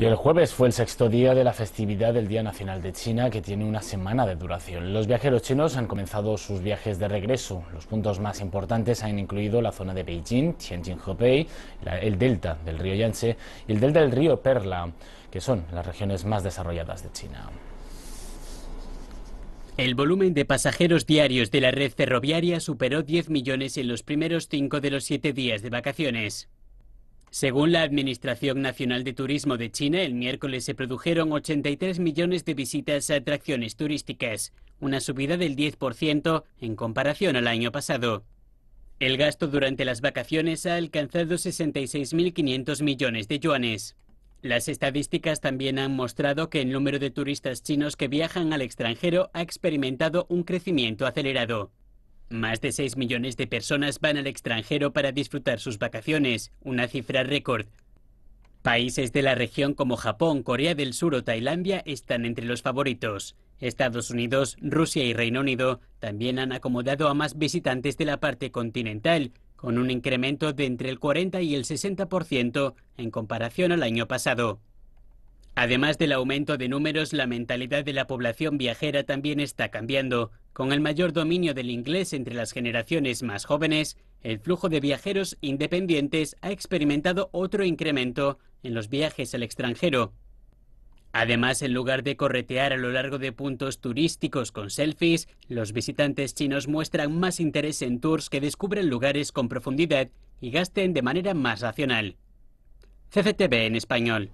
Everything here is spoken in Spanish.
Y el jueves fue el sexto día de la festividad del Día Nacional de China, que tiene una semana de duración. Los viajeros chinos han comenzado sus viajes de regreso. Los puntos más importantes han incluido la zona de Beijing, Tianjin-Hebei, el delta del río Yangtze y el delta del río Perla, que son las regiones más desarrolladas de China. El volumen de pasajeros diarios de la red ferroviaria superó 10 millones en los primeros cinco de los siete días de vacaciones. Según la Administración Nacional de Turismo de China, el miércoles se produjeron 83 millones de visitas a atracciones turísticas, una subida del 10% en comparación al año pasado. El gasto durante las vacaciones ha alcanzado 66.500 millones de yuanes. Las estadísticas también han mostrado que el número de turistas chinos que viajan al extranjero ha experimentado un crecimiento acelerado. Más de 6 millones de personas van al extranjero para disfrutar sus vacaciones, una cifra récord. Países de la región como Japón, Corea del Sur o Tailandia están entre los favoritos. Estados Unidos, Rusia y Reino Unido también han acomodado a más visitantes de la parte continental, con un incremento de entre el 40 y el 60% en comparación al año pasado. Además del aumento de números, la mentalidad de la población viajera también está cambiando. Con el mayor dominio del inglés entre las generaciones más jóvenes, el flujo de viajeros independientes ha experimentado otro incremento en los viajes al extranjero. Además, en lugar de corretear a lo largo de puntos turísticos con selfies, los visitantes chinos muestran más interés en tours que descubren lugares con profundidad y gasten de manera más racional. CCTV en español.